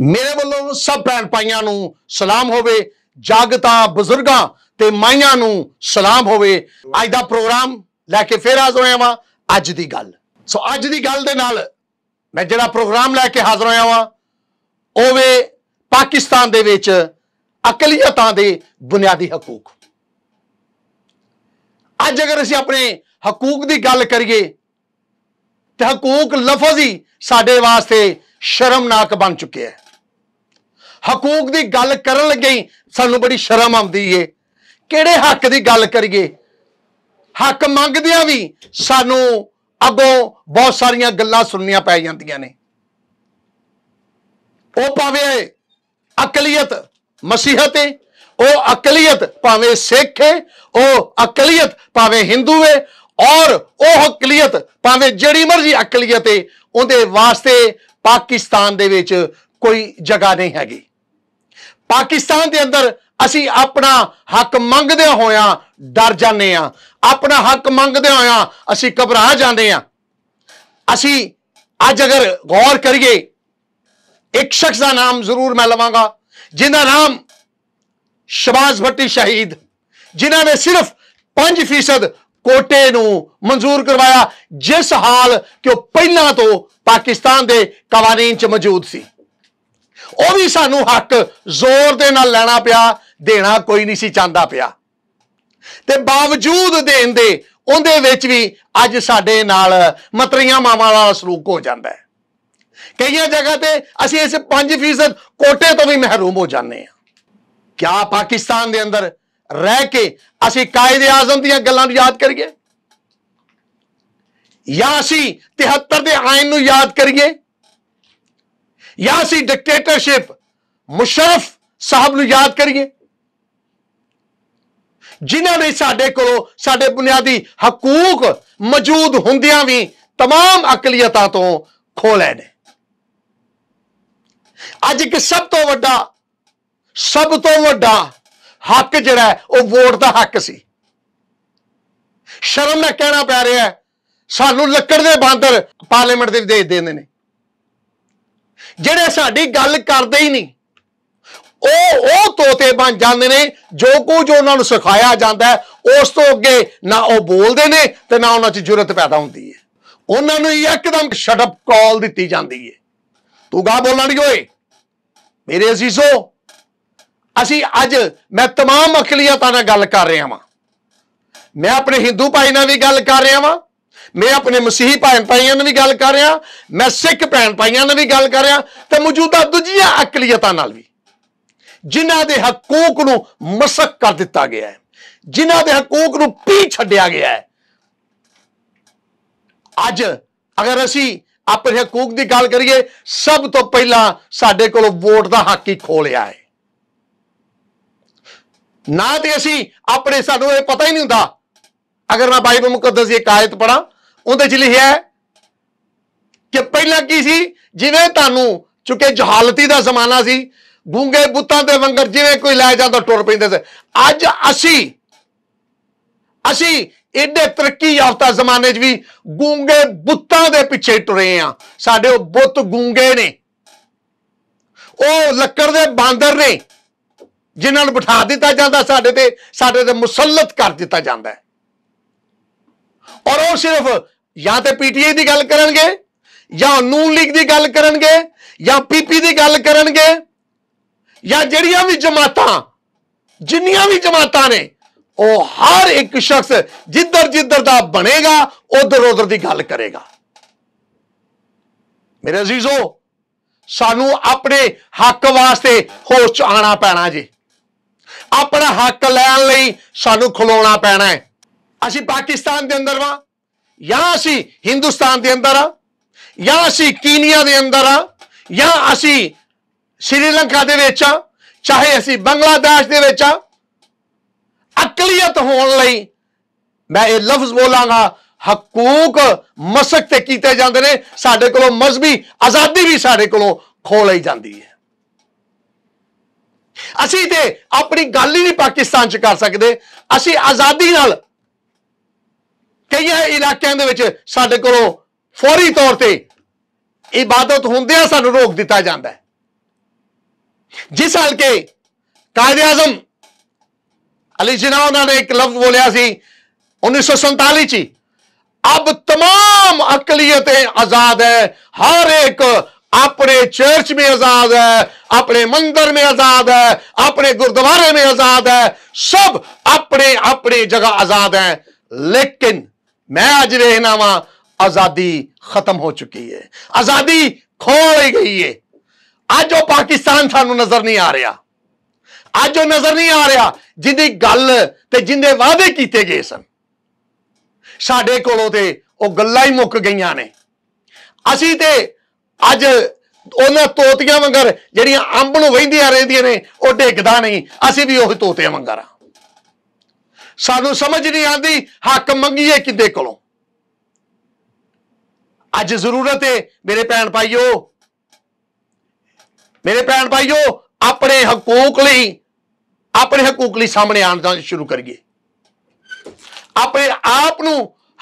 ਮੇਰੇ ਵੱਲੋਂ ਸਭ ਭੈਣ ਭਾਈਆਂ ਨੂੰ ਸਲਾਮ ਹੋਵੇ ਜਾਗਤਾ ਬਜ਼ੁਰਗਾਂ ਤੇ ਮਾਈਆਂ ਨੂੰ ਸਲਾਮ ਹੋਵੇ ਅੱਜ ਦਾ ਪ੍ਰੋਗਰਾਮ ਲੈ ਕੇ ਫੇਰ ਆਜ਼ਰ ਹੋਇਆ ਵਾਂ ਅੱਜ ਦੀ ਗੱਲ ਸੋ ਅੱਜ ਦੀ ਗੱਲ ਦੇ ਨਾਲ ਮੈਂ ਜਿਹੜਾ ਪ੍ਰੋਗਰਾਮ ਲੈ ਕੇ ਹਾਜ਼ਰ ਹੋਇਆ ਵਾਂ ਉਹ ਵੇ ਪਾਕਿਸਤਾਨ ਦੇ ਵਿੱਚ ਅਕਲੀਅਤਾਂ ਦੇ ਬੁਨਿਆਦੀ ਹਕੂਕ ਅੱਜ ਅਗਰ ਅਸੀਂ ਆਪਣੇ ਹਕੂਕ ਦੀ ਗੱਲ ਕਰੀਏ ਤੇ ਹਕੂਕ ਲਫ਼ਜ਼ ਹੀ ਸਾਡੇ ਵਾਸਤੇ ਸ਼ਰਮਨਾਕ ਬਣ ਚੁੱਕਿਆ ਹੈ ਹਕੂਕ ਦੀ ਗੱਲ ਕਰਨ ਲੱਗੇ ਸਾਨੂੰ ਬੜੀ ਸ਼ਰਮ ਆਉਂਦੀ ਏ ਕਿਹੜੇ ਹੱਕ ਦੀ ਗੱਲ ਕਰੀਏ ਹੱਕ ਮੰਗਦਿਆਂ ਵੀ ਸਾਨੂੰ ਅੱਗੋਂ ਬਹੁਤ ਸਾਰੀਆਂ ਗੱਲਾਂ ਸੁਣਨੀਆਂ ਪੈ ਜਾਂਦੀਆਂ ਨੇ ਉਹ ਭਾਵੇਂ ਅਕਲੀਅਤ ਮਸੀਹਤ ਏ ਉਹ ਅਕਲੀਅਤ ਭਾਵੇਂ ਸਿੱਖ ਏ ਉਹ ਅਕਲੀਅਤ ਭਾਵੇਂ ਹਿੰਦੂ ਏ ਔਰ ਉਹ ਅਕਲੀਅਤ ਭਾਵੇਂ ਜਿਹੜੀ ਮਰਜ਼ੀ ਅਕਲੀਅਤ ਏ ਉਹਦੇ ਵਾਸਤੇ ਪਾਕਿਸਤਾਨ ਦੇ ਵਿੱਚ ਕੋਈ ਜਗ੍ਹਾ ਨਹੀਂ ਹੈਗੀ ਪਾਕਿਸਤਾਨ ਦੇ ਅੰਦਰ ਅਸੀਂ ਆਪਣਾ ਹੱਕ ਮੰਗਦੇ ਹੋਇਆਂ ਡਰ ਜਾਂਦੇ ਆ ਆਪਣਾ ਹੱਕ ਮੰਗਦੇ ਹੋਇਆਂ ਅਸੀਂ ਘਬਰਾ ਜਾਂਦੇ ਆ ਅਸੀਂ ਅੱਜ ਅਗਰ ਗੌਰ ਕਰੀਏ ਇੱਕ ਸ਼ਖਸ ਦਾ ਨਾਮ ਜ਼ਰੂਰ ਮੈਂ ਲਵਾਂਗਾ ਜਿਹਦਾ ਨਾਮ ਸ਼ਬਾਜ਼ ਭੱਟੀ ਸ਼ਹੀਦ ਜਿਨ੍ਹਾਂ ਨੇ ਸਿਰਫ 5% ਕੋਟੇ ਨੂੰ ਮਨਜ਼ੂਰ ਕਰਵਾਇਆ ਜਿਸ ਹਾਲ ਕਿ ਉਹ ਪਹਿਲਾਂ ਤੋਂ ਪਾਕਿਸਤਾਨ ਦੇ ਕਾਨੂੰਨ 'ਚ ਮੌਜੂਦ ਸੀ ਉਹ ਵੀ ਸਾਨੂੰ ਹੱਕ ਜ਼ੋਰ ਦੇ ਨਾਲ ਲੈਣਾ ਪਿਆ ਦੇਣਾ ਕੋਈ ਨਹੀਂ ਸੀ ਚਾਹੁੰਦਾ ਪਿਆ ਤੇ ਬਾਵਜੂਦ ਦੇਣ ਦੇ ਉਹਦੇ ਵਿੱਚ ਵੀ ਅੱਜ ਸਾਡੇ ਨਾਲ ਮਤਰੀਆਂ ਮਾਵਾਂ ਵਾਲਾ ਸਲੂਕ ਹੋ ਜਾਂਦਾ ਹੈ ਕਈਆਂ ਜਗ੍ਹਾ ਤੇ ਅਸੀਂ ਇਸ 5% ਕੋਟੇ ਤੋਂ ਵੀ ਮਹਿਰੂਮ ਹੋ ਜਾਂਦੇ ਆ ਕਿਆ ਪਾਕਿਸਤਾਨ ਦੇ ਅੰਦਰ ਰਹਿ ਕੇ ਅਸੀਂ ਕਾਇਦੇ ਆਜ਼ਮ ਦੀਆਂ ਗੱਲਾਂ ਨੂੰ ਯਾਦ ਕਰੀਏ ਜਾਂ ਅਸੀਂ 73 ਦੇ ਆਇਨ ਨੂੰ ਯਾਦ ਕਰੀਏ ਜਾਂ ਸੀ ਡਿਕਟੇਟਰਸ਼ਿਪ ਮੁਸ਼ਰਫ ਸਾਹਿਬ ਨੂੰ ਯਾਦ ਕਰੀਏ ਜਿਨ੍ਹਾਂ ਨੇ ਸਾਡੇ ਕੋਲੋਂ ਸਾਡੇ ਬੁਨਿਆਦੀ ਹਕੂਕ ਮੌਜੂਦ ਹੁੰਦਿਆਂ ਵੀ तमाम ਅਕਲੀਅਤਾਂ ਤੋਂ ਖੋ ਲੈ ਨੇ ਅੱਜ ਇੱਕ ਸਭ ਤੋਂ ਵੱਡਾ ਸਭ ਤੋਂ ਵੱਡਾ ਹੱਕ ਜਿਹੜਾ ਉਹ ਵੋਟ ਦਾ ਹੱਕ ਸੀ ਸ਼ਰਮ ਨਾਲ ਕਹਿਣਾ ਪੈ ਰਿਹਾ ਸਾਨੂੰ ਲੱਕੜ ਦੇ ਬਾਂਦਰ ਪਾਰਲੀਮੈਂਟ ਦੇ ਵਿੱਚ ਦੇ ਦਿੰਦੇ ਨੇ ਜਿਹੜੇ ਸਾਡੀ ਗੱਲ ਕਰਦੇ ਹੀ ਨਹੀਂ ਉਹ ਉਹ ਤੋਤੇ ਬਣ ਜਾਂਦੇ ਨੇ ਜੋ ਕੁਝ ਉਹਨਾਂ ਨੂੰ ਸਿਖਾਇਆ ਜਾਂਦਾ ਉਸ ਤੋਂ ਅੱਗੇ ਨਾ ਉਹ ਬੋਲਦੇ ਨੇ ਤੇ ਨਾ ਉਹਨਾਂ 'ਚ ਜੁਰਤ ਪੈਦਾ ਹੁੰਦੀ ਹੈ ਉਹਨਾਂ ਨੂੰ ਇੱਕਦਮ ਸ਼ਟ ਅਪ ਕਾਲ ਦਿੱਤੀ ਜਾਂਦੀ ਹੈ ਤੂੰ ਗਾ ਬੋਲਣ ਦੀ ਓਏ ਮੇਰੇ ਅਸੀਸੋ ਅਸੀਂ ਅੱਜ ਮੈਂ ਤਮਾਮ ਅਕਲੀਅਤਾਂ ਨਾਲ ਗੱਲ ਕਰ ਰਿਹਾ ਹਾਂ ਮੈਂ ਆਪਣੇ ਹਿੰਦੂ ਭਾਈ ਨਾਲ ਵੀ ਗੱਲ ਕਰ ਰਿਹਾ ਹਾਂ ਮੈਂ ਆਪਣੇ ਮਸੀਹੀ ਭੈਣ ਭਾਈਆਂ ਨਾਲ ਵੀ ਗੱਲ ਕਰ ਰਿਹਾ ਮੈਂ ਸਿੱਖ ਭੈਣ ਭਾਈਆਂ ਨਾਲ ਵੀ ਗੱਲ ਕਰ ਰਿਹਾ ਤੇ ਮੌਜੂਦਾ ਦੂਜੀਆਂ ਅਕਲੀਅਤਾਂ ਨਾਲ ਵੀ ਜਿਨ੍ਹਾਂ ਦੇ ਹਕੂਕ ਨੂੰ ਮਸਕ ਕਰ ਦਿੱਤਾ ਗਿਆ ਹੈ ਜਿਨ੍ਹਾਂ ਦੇ ਹਕੂਕ ਨੂੰ ਪੀ ਛੱਡਿਆ ਗਿਆ ਹੈ ਅੱਜ ਅਗਰ ਅਸੀਂ ਆਪਣੇ ਹਕੂਕ ਦੀ ਗੱਲ ਕਰੀਏ ਸਭ ਤੋਂ ਪਹਿਲਾਂ ਸਾਡੇ ਕੋਲ ਵੋਟ ਦਾ ਹੱਕ ਹੀ ਖੋਲਿਆ ਹੈ ਨਾ ਤੇ ਅਸੀਂ ਆਪਣੇ ਸਾਨੂੰ ਇਹ ਪਤਾ ਹੀ ਨਹੀਂ ਹੁੰਦਾ ਅਗਰ ਮੈਂ ਬਾਈਬਲ ਮੁਕੱਦਸ ਦੀ ਇੱਕ ਆਇਤ ਪੜਾਂ ਉਹਦੇ 'ਚ ਲਿਖਿਆ ਕਿ ਪਹਿਲਾਂ ਕੀ ਸੀ ਜਿਵੇਂ ਤੁਹਾਨੂੰ ਚੁਕੇ ਜਹਾਲਤੀ ਦਾ ਜ਼ਮਾਨਾ ਸੀ ਗੂੰਗੇ ਬੁੱਤਾਂ ਦੇ ਵੰਗਰ ਜਿਵੇਂ ਕੋਈ ਲੈ ਜਾਂਦਾ ਟੁਰ ਪੈਂਦੇ ਸੀ ਅੱਜ ਅਸੀਂ ਅਸੀਂ ਇੰਨੇ ਤਰੱਕੀ ਯਾਫਤਾ ਜ਼ਮਾਨੇ 'ਚ ਵੀ ਗੂੰਗੇ ਬੁੱਤਾਂ ਦੇ ਪਿੱਛੇ ਟੁਰੇ ਆ ਸਾਡੇ ਉਹ ਬੁੱਤ ਗੂੰਗੇ ਨੇ ਉਹ ਲੱਕੜ ਦੇ ਬਾਂਦਰ ਨੇ ਜਿਨ੍ਹਾਂ ਨੂੰ ਬਿਠਾ ਦਿੱਤਾ ਜਾਂਦਾ ਸਾਡੇ ਤੇ ਸਾਡੇ ਤੇ ਮੁਸੱਲਤ ਕਰ ਦਿੱਤਾ ਜਾਂਦਾ ਔਰ ਉਹ ਸਿਰਫ ਜਾਂ ਤੇ ਪੀਟੀਆਈ ਦੀ ਗੱਲ ਕਰਨਗੇ ਜਾਂ ਨੂਨ ਲੀਗ ਦੀ ਗੱਲ ਕਰਨਗੇ ਜਾਂ ਪੀਪੀ ਦੀ ਗੱਲ ਕਰਨਗੇ ਜਾਂ ਜਿਹੜੀਆਂ ਵੀ ਜਮਾਤਾਂ ਜਿੰਨੀਆਂ ਵੀ ਜਮਾਤਾਂ ਨੇ ਉਹ ਹਰ ਇੱਕ ਸ਼ਖਸ ਜਿੱਧਰ ਜਿੱਧਰ ਦਾ ਬਣੇਗਾ ਉਧਰ ਉਧਰ ਦੀ ਗੱਲ ਕਰੇਗਾ ਮੇਰੇ ਅਜ਼ੀਜ਼ੋ ਸਾਨੂੰ ਆਪਣੇ ਹੱਕ ਵਾਸਤੇ ਹੋਸ਼ ਚ ਆਣਾ ਪੈਣਾ ਜੀ ਆਪਣਾ ਹੱਕ ਲੈਣ ਲਈ ਸਾਨੂੰ ਖਲੋਣਾ ਪੈਣਾ ਹੈ ਅਸੀਂ ਪਾਕਿਸਤਾਨ ਦੇ ਅੰਦਰ ਵਾਂ ਜਾਂ ਅਸੀਂ ਹਿੰਦੁਸਤਾਨ ਦੇ ਅੰਦਰ ਆ ਜਾਂ ਅਸੀਂ ਕੀਨੀਆ ਦੇ ਅੰਦਰ ਆ ਜਾਂ ਅਸੀਂ ਸ਼੍ਰੀਲੰਕਾ ਦੇ ਵਿੱਚ ਆ ਚਾਹੇ ਅਸੀਂ ਬੰਗਲਾਦੇਸ਼ ਦੇ ਵਿੱਚ ਆ ਅਕਲੀਅਤ ਹੋਣ ਲਈ ਮੈਂ ਇਹ ਲਫ਼ਜ਼ ਬੋਲਾਂਗਾ ਹਕੂਕ ਮਸਕ ਤੇ ਕੀਤੇ ਜਾਂਦੇ ਨੇ ਸਾਡੇ ਕੋਲੋਂ ਮਜ਼ਬੀ ਆਜ਼ਾਦੀ ਵੀ ਸਾਡੇ ਕੋਲੋਂ ਖੋ ਲਈ ਜਾਂਦੀ ਹੈ ਅਸੀਂ ਤੇ ਆਪਣੀ ਗੱਲ ਹੀ ਨਹੀਂ ਪਾਕਿਸਤਾਨ 'ਚ ਕਰ ਸਕਦੇ ਅਸੀਂ ਆਜ਼ਾਦੀ ਨਾਲ ਕਈਆਂ ਇਲਾਕਿਆਂ ਦੇ ਵਿੱਚ ਸਾਡੇ ਕੋਲੋਂ ਫੌਰੀ ਤੌਰ ਤੇ ਇਬਾਦਤ ਹੁੰਦਿਆਂ ਸਾਨੂੰ ਰੋਕ ਦਿੱਤਾ ਜਾਂਦਾ ਹੈ ਜਿਸ ਹਲਕੇ ਕਾਇਦ ਆਜ਼ਮ ਅਲੀ ਜਨਾ ਉਹਨਾਂ ਨੇ ਇੱਕ ਲਫ਼ਜ਼ ਬੋਲਿਆ ਸੀ 1947 ਚ ਅਬ तमाम ਅਕਲੀਅतें ਆਜ਼ਾਦ ਹੈ ਹਰ ਇੱਕ ਆਪਣੇ ਚਰਚ ਵਿੱਚ ਆਜ਼ਾਦ ਹੈ ਆਪਣੇ ਮੰਦਰ ਵਿੱਚ ਆਜ਼ਾਦ ਹੈ ਆਪਣੇ ਗੁਰਦੁਆਰੇ ਵਿੱਚ ਆਜ਼ਾਦ ਹੈ ਸਭ ਆਪਣੇ ਆਪਣੇ ਜਗ੍ਹਾ ਆਜ਼ਾਦ ਹੈ ਲੇਕਿਨ ਮੈਂ ਅੱਜ ਵੇਖਣਾ ਵਾਂ ਆਜ਼ਾਦੀ ਖਤਮ ਹੋ ਚੁੱਕੀ ਹੈ ਆਜ਼ਾਦੀ ਖੋਈ ਗਈ ਹੈ ਅੱਜ ਉਹ ਪਾਕਿਸਤਾਨ ਸਾਨੂੰ ਨਜ਼ਰ ਨਹੀਂ ਆ ਰਿਹਾ ਅੱਜ ਉਹ ਨਜ਼ਰ ਨਹੀਂ ਆ ਰਿਹਾ ਜਿੰਦੀ ਗੱਲ ਤੇ ਜਿੰਦੇ ਵਾਅਦੇ ਕੀਤੇ ਗਏ ਸਨ ਸਾਡੇ ਕੋਲੋਂ ਤੇ ਉਹ ਗੱਲਾਂ ਹੀ ਮੁੱਕ ਗਈਆਂ ਨੇ ਅਸੀਂ ਤੇ ਅੱਜ ਉਹਨਾਂ ਤੋਤਿਆਂ ਵਾਂਗਰ ਜਿਹੜੀਆਂ ਅੰਬ ਨੂੰ ਵਹਿੰਦੀਆਂ ਰਹਿੰਦੀਆਂ ਨੇ ਉਹ ਡਿੱਗਦਾ ਨਹੀਂ ਅਸੀਂ ਵੀ ਉਹ ਤੋਤਿਆਂ ਵਾਂਗਰ ਆ ਸਾਨੂੰ ਸਮਝ ਨਹੀਂ ਆਂਦੀ ਹੱਕ ਮੰਗੀਏ ਕਿੱਦੇ ਕੋਲੋਂ ਅੱਜ ਜ਼ਰੂਰਤ ਹੈ ਮੇਰੇ ਭੈਣ ਭਾਈਓ ਮੇਰੇ ਭੈਣ ਭਾਈਓ ਆਪਣੇ ਹਕੂਕ ਲਈ ਆਪਣੇ ਹਕੂਕ ਲਈ ਸਾਹਮਣੇ ਆਣ ਦਾ ਸ਼ੁਰੂ ਕਰੀਏ ਆਪਣੇ ਆਪ ਨੂੰ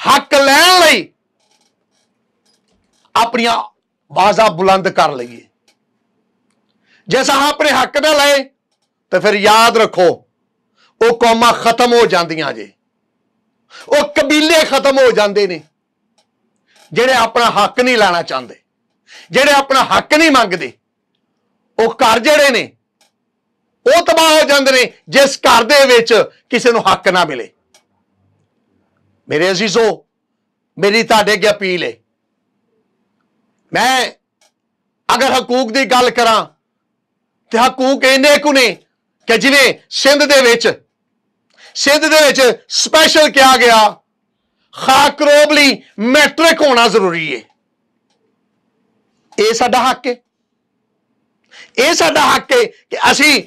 ਹੱਕ ਲੈਣ ਲਈ ਆਪਣੀਆਂ ਬਾਜ਼ਾ ਬੁਲੰਦ ਕਰ ਲਈਏ ਜੇ ਸਾਹ ਆਪਣੇ ਹੱਕ ਦਾ ਲਏ ਤਾਂ ਫਿਰ ਯਾਦ ਰੱਖੋ ਉਹ ਕੌਮਾਂ ਖਤਮ ਹੋ ਜਾਂਦੀਆਂ ਜੇ ਉਹ ਕਬੀਲੇ ਖਤਮ ਹੋ ਜਾਂਦੇ ਨੇ ਜਿਹੜੇ ਆਪਣਾ ਹੱਕ ਨਹੀਂ ਲੈਣਾ ਚਾਹੁੰਦੇ ਜਿਹੜੇ ਆਪਣਾ ਹੱਕ ਨਹੀਂ ਮੰਗਦੇ ਉਹ ਘਰ ਜਿਹੜੇ ਨੇ ਉਹ ਤਬਾਹ ਹੋ ਜਾਂਦੇ ਨੇ ਜਿਸ ਘਰ ਦੇ ਵਿੱਚ ਕਿਸੇ ਨੂੰ ਹੱਕ ਨਾ ਮਿਲੇ ਮੇਰੇ ਅਜ਼ੀਜ਼ੋ ਮੇਰੀ ਤੁਹਾਡੇ ਅੱਗੇ ਅਪੀਲ ਹੈ ਮੈਂ ਅਗਰ ਹਕੂਕ ਦੀ ਗੱਲ ਕਰਾਂ ਤੇ ਹਕੂਕ ਇਹਨੇ ਕੁ ਨੇ ਕਿ ਜਿਵੇਂ ਸਿੰਧ ਦੇ ਵਿੱਚ ਸਿੱਧ ਦੇ ਵਿੱਚ ਸਪੈਸ਼ਲ ਕਿਹਾ ਗਿਆ ਖਾਕਰੋਬ ਲਈ ਮੈਟ੍ਰਿਕ ਹੋਣਾ ਜ਼ਰੂਰੀ ਹੈ ਇਹ ਸਾਡਾ ਹੱਕ ਹੈ ਇਹ ਸਾਡਾ ਹੱਕ ਹੈ ਕਿ ਅਸੀਂ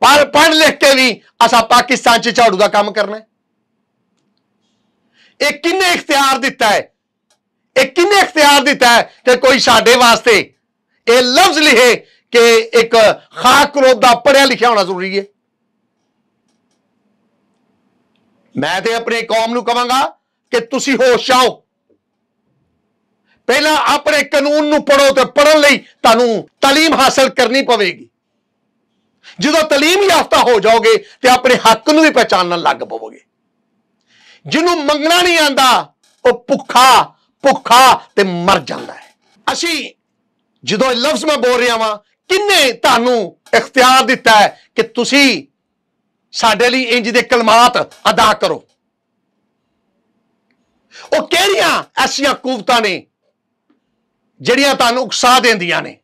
ਪੜ ਪੜ੍ਹ ਲਿਖ ਕੇ ਵੀ ਅਸਾਂ ਪਾਕਿਸਤਾਨ 'ਚ ਝਾੜੂ ਦਾ ਕੰਮ ਕਰਨਾ ਇਹ ਕਿੰਨੇ ਇਖਤਿਆਰ ਦਿੱਤਾ ਹੈ ਇਹ ਕਿੰਨੇ ਇਖਤਿਆਰ ਦਿੱਤਾ ਹੈ ਕਿ ਕੋਈ ਸਾਡੇ ਵਾਸਤੇ ਇਹ ਲਫ਼ਜ਼ ਲਿਖੇ ਕਿ ਇੱਕ ਖਾਕਰੋਬ ਦਾ ਪੜਿਆ ਲਿਖਿਆ ਹੋਣਾ ਜ਼ਰੂਰੀ ਹੈ ਮੈਂ ਤੇ ਆਪਣੇ ਕੌਮ ਨੂੰ ਕਵਾਂਗਾ ਕਿ ਤੁਸੀਂ ਹੋਸ਼ ਆਓ ਪਹਿਲਾਂ ਆਪਣੇ ਕਾਨੂੰਨ ਨੂੰ ਪੜੋ ਤੇ ਪੜਨ ਲਈ ਤੁਹਾਨੂੰ تعلیم ਹਾਸਲ ਕਰਨੀ ਪਵੇਗੀ ਜਦੋਂ تعلیم ਯਾਫਤਾ ਹੋ ਜਾਓਗੇ ਤੇ ਆਪਣੇ ਹੱਕ ਨੂੰ ਵੀ ਪਛਾਣਨ ਲੱਗ ਪਵੋਗੇ ਜਿਹਨੂੰ ਮੰਗਣਾ ਨਹੀਂ ਆਂਦਾ ਉਹ ਭੁੱਖਾ ਭੁੱਖਾ ਤੇ ਮਰ ਜਾਂਦਾ ਹੈ ਅਸੀਂ ਜਦੋਂ ਇਹ ਲਫ਼ਜ਼ ਮੈਂ ਬੋਲ ਰਿਹਾ ਵਾਂ ਕਿੰਨੇ ਤੁਹਾਨੂੰ ਇਖਤਿਆਰ ਦਿੱਤਾ ਹੈ ਕਿ ਤੁਸੀਂ ਸਾਡੇ ਲਈ ਇੰਜ ਦੇ ਕਲਮਾਤ ਅਦਾ ਕਰੋ ਉਹ ਕਿਹੜੀਆਂ ਐਸੀਆਂ ਕੂਵਤਾਂ ਨੇ ਜਿਹੜੀਆਂ ਤੁਹਾਨੂੰ ਉਕਸਾ ਦਿੰਦੀਆਂ ਨੇ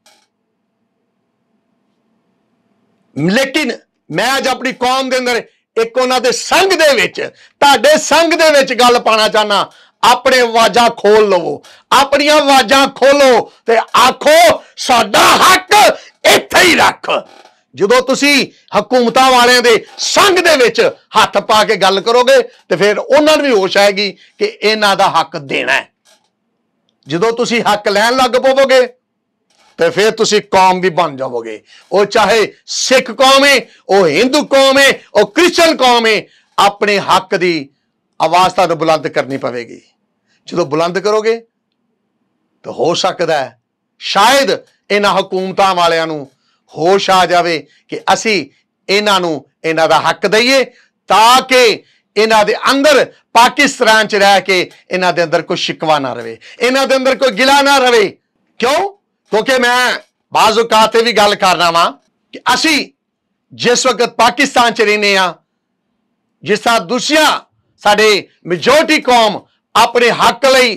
ਲੇਕਿਨ ਮੈਂ ਅੱਜ ਆਪਣੀ ਕੌਮ ਦੇ ਅੰਦਰ ਇੱਕ ਉਹਨਾਂ ਦੇ ਸੰਗ ਦੇ ਵਿੱਚ ਤੁਹਾਡੇ ਸੰਗ ਦੇ ਵਿੱਚ ਗੱਲ ਪਾਣਾ ਚਾਹਨਾ ਆਪਣੇ ਆਵਾਜ਼ਾਂ ਖੋਲ ਲਵੋ ਆਪਣੀਆਂ ਆਵਾਜ਼ਾਂ ਖੋਲੋ ਤੇ ਆਖੋ ਸਾਡਾ ਹੱਕ ਇੱਥੇ ਹੀ ਰੱਖ ਜਦੋਂ ਤੁਸੀਂ ਹਕੂਮਤਾਂ ਵਾਲਿਆਂ ਦੇ ਸੰਗ ਦੇ ਵਿੱਚ ਹੱਥ ਪਾ ਕੇ ਗੱਲ ਕਰੋਗੇ ਤੇ ਫਿਰ ਉਹਨਾਂ ਨੂੰ ਵੀ ਹੋਸ਼ ਆਏਗੀ ਕਿ ਇਹਨਾਂ ਦਾ ਹੱਕ ਦੇਣਾ ਹੈ ਜਦੋਂ ਤੁਸੀਂ ਹੱਕ ਲੈਣ ਲੱਗ ਪਵੋਗੇ ਤੇ ਫਿਰ ਤੁਸੀਂ ਕੌਮ ਵੀ ਬਣ ਜਾਵੋਗੇ ਉਹ ਚਾਹੇ ਸਿੱਖ ਕੌਮ ਹੈ ਉਹ ਹਿੰਦੂ ਕੌਮ ਹੈ ਉਹ ਕ੍ਰਿਸਚੀਅਨ ਕੌਮ ਹੈ ਆਪਣੇ ਹੱਕ ਦੀ ਆਵਾਜ਼ ਤਾਂ ਬੁਲੰਦ ਕਰਨੀ ਪਵੇਗੀ ਜਦੋਂ ਬੁਲੰਦ ਕਰੋਗੇ ਤਾਂ ਹੋ ਸਕਦਾ ਹੈ ਸ਼ਾਇਦ ਇਹਨਾਂ ਹਕੂਮਤਾਂ ਵਾਲਿਆਂ ਨੂੰ ਹੋਸ਼ ਆ ਜਾਵੇ ਕਿ ਅਸੀਂ ਇਹਨਾਂ ਨੂੰ ਇਹਨਾਂ ਦਾ ਹੱਕ ਦਈਏ ਤਾਂ ਕਿ ਇਹਨਾਂ ਦੇ ਅੰਦਰ ਪਾਕਿਸਤਾਨ ਚ ਰਹਿ ਕੇ ਇਹਨਾਂ ਦੇ ਅੰਦਰ ਕੋਈ ਸ਼ਿਕਵਾ ਨਾ ਰਵੇ ਇਹਨਾਂ ਦੇ ਅੰਦਰ ਕੋਈ ਗਿਲਾ ਨਾ ਰਵੇ ਕਿਉਂ ਕਿਉਂਕਿ ਮੈਂ ਬਾਜ਼ੂ ਕਾਤੇ ਵੀ ਗੱਲ ਕਰਨਾ ਵਾਂ ਕਿ ਅਸੀਂ ਜਿਸ ਵਕਤ ਪਾਕਿਸਤਾਨ ਚ ਰਹਿੰਦੇ ਆ ਜਿਸ ਦਾ ਦੂਸਰੀਆਂ ਸਾਡੇ ਮੈਜੋਰਟੀ ਕੌਮ ਆਪਣੇ ਹੱਕ ਲਈ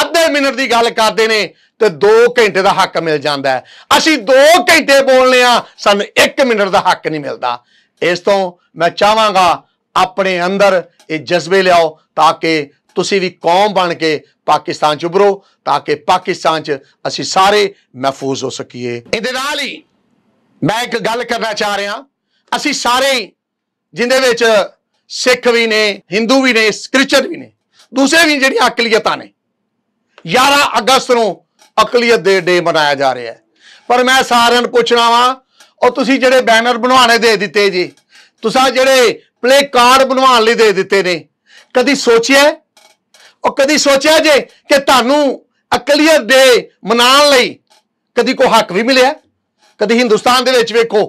ਅੱਧੇ ਮਿੰਟ ਦੀ ਗੱਲ ਕਰਦੇ ਨੇ ਤੇ 2 ਘੰਟੇ ਦਾ ਹੱਕ ਮਿਲ ਜਾਂਦਾ ਅਸੀਂ 2 ਘੰਟੇ ਬੋਲਨੇ ਆ ਸਾਨੂੰ 1 ਮਿੰਟ ਦਾ ਹੱਕ ਨਹੀਂ ਮਿਲਦਾ ਇਸ ਤੋਂ ਮੈਂ ਚਾਹਾਂਗਾ ਆਪਣੇ ਅੰਦਰ ਇਹ ਜਜ਼ਬੇ ਲਿਆਓ ਤਾਂ ਕਿ ਤੁਸੀਂ ਵੀ ਕੌਮ ਬਣ ਕੇ ਪਾਕਿਸਤਾਨ ਚ ਉਭਰੋ ਤਾਂ ਕਿ ਪਾਕਿਸਤਾਨ ਚ ਅਸੀਂ ਸਾਰੇ ਮਹਿਫੂਜ਼ ਹੋ ਸਕੀਏ ਇਹਦੇ ਨਾਲ ਹੀ ਮੈਂ ਇੱਕ ਗੱਲ ਕਰਨਾ ਚਾਹ ਰਿਹਾ ਅਸੀਂ ਸਾਰੇ ਜਿੰਦੇ ਵਿੱਚ ਸਿੱਖ ਵੀ ਨੇ ਹਿੰਦੂ ਵੀ ਨੇ ਕ੍ਰਿਸਚਨ ਵੀ ਨੇ ਦੂਸਰੇ ਵੀ ਜਿਹੜੀਆਂ ਅਕਲੀਅਤਾਂ ਨੇ 11 ਅਗਸਤ ਨੂੰ ਅਕਲੀਅਤ ਦੇ ਡੇ ਮਨਾਇਆ ਜਾ ਰਿਹਾ ਪਰ ਮੈਂ ਸਾਰਿਆਂ ਨੂੰ ਪੁੱਛਣਾ ਵਾਂ ਉਹ ਤੁਸੀਂ ਜਿਹੜੇ ਬੈਨਰ ਬਣਵਾਣੇ ਦੇ ਦਿੱਤੇ ਜੀ ਤੁਸੀਂ ਜਿਹੜੇ ਪਲੇ ਕਾਰਡ ਬਣਵਾਉਣ ਲਈ ਦੇ ਦਿੱਤੇ ਨੇ ਕਦੀ ਸੋਚਿਆ ਉਹ ਕਦੀ ਸੋਚਿਆ ਜੇ ਕਿ ਤੁਹਾਨੂੰ ਅਕਲੀਅਤ ਦੇ ਮਨਾਉਣ ਲਈ ਕਦੀ ਕੋ ਹੱਕ ਵੀ ਮਿਲਿਆ ਕਦੀ ਹਿੰਦੁਸਤਾਨ ਦੇ ਵਿੱਚ ਵੇਖੋ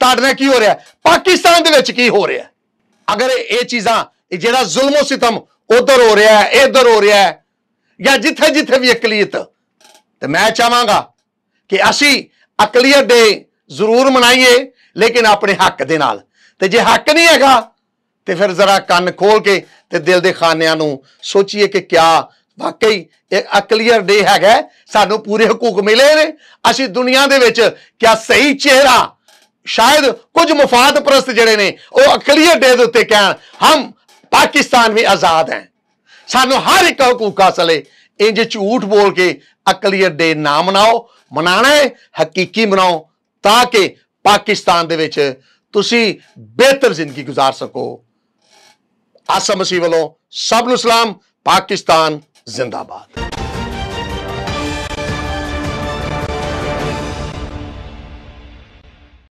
ਤੁਹਾਡੇ ਨਾਲ ਕੀ ਹੋ ਰਿਹਾ ਪਾਕਿਸਤਾਨ ਦੇ ਵਿੱਚ ਕੀ ਹੋ ਰਿਹਾ ਅਗਰ ਇਹ ਚੀਜ਼ਾਂ ਜਿਹੜਾ ਜ਼ੁਲਮੋ ਸਿਤਮ ਉਧਰ ਹੋ ਰਿਹਾ ਹੈ ਇਧਰ ਹੋ ਰਿਹਾ ਹੈ ਜਾਂ ਜਿੱਥੇ ਜਿੱਥੇ ਵੀ ਅਕਲੀਅਤ ਤੇ ਮੈਂ ਚਾਹਾਂਗਾ ਕਿ ਅਸੀਂ ਅਕਲੀਅਤ ਦੇ ਜ਼ਰੂਰ ਮਨਾਈਏ ਲੇਕਿਨ ਆਪਣੇ ਹੱਕ ਦੇ ਨਾਲ ਤੇ ਜੇ ਹੱਕ ਨਹੀਂ ਹੈਗਾ ਤੇ ਫਿਰ ਜ਼ਰਾ ਕੰਨ ਖੋਲ ਕੇ ਤੇ ਦਿਲ ਦੇ ਖਾਨਿਆਂ ਨੂੰ ਸੋਚੀਏ ਕਿ ਕਿਆ ਵਾਕਈ ਇਹ ਅਕਲੀਅਰ ਡੇ ਹੈਗਾ ਸਾਨੂੰ ਪੂਰੇ ਹਕੂਕ ਮਿਲੇ ਨੇ ਅਸੀਂ ਦੁਨੀਆ ਦੇ ਵਿੱਚ ਕਿਆ ਸਹੀ ਚਿਹਰਾ ਸ਼ਾਇਦ ਕੁਝ ਮਫਾਦ ਪ੍ਰਸਤ ਜਿਹੜੇ ਨੇ ਉਹ ਅਕਲੀਅਰ ਡੇ ਦੇ ਉੱਤੇ ਕਹਿਣ ਹਮ ਪਾਕਿਸਤਾਨ ਵੀ ਆਜ਼ਾਦ ਹੈ ਸਾਨੂੰ ਹਰ ਇੱਕ ਹਕੂਕ ਹਾਸਲ ਹੈ ਇੰਜ ਝੂਠ ਬੋਲ ਕੇ ਅਕਲੀਅਤ ਦੇ ਨਾ ਮਨਾਓ ਮਨਾਣਾ ਹੈ ਹਕੀਕੀ ਬਣਾਓ ਤਾਂ ਕਿ ਪਾਕਿਸਤਾਨ ਦੇ ਵਿੱਚ ਤੁਸੀਂ ਬਿਹਤਰ ਜ਼ਿੰਦਗੀ گزار ਸਕੋ ਆਸਮਸੀ ਵੱਲੋਂ ਸਭ ਨੂੰ ਸਲਾਮ ਪਾਕਿਸਤਾਨ ਜ਼ਿੰਦਾਬਾਦ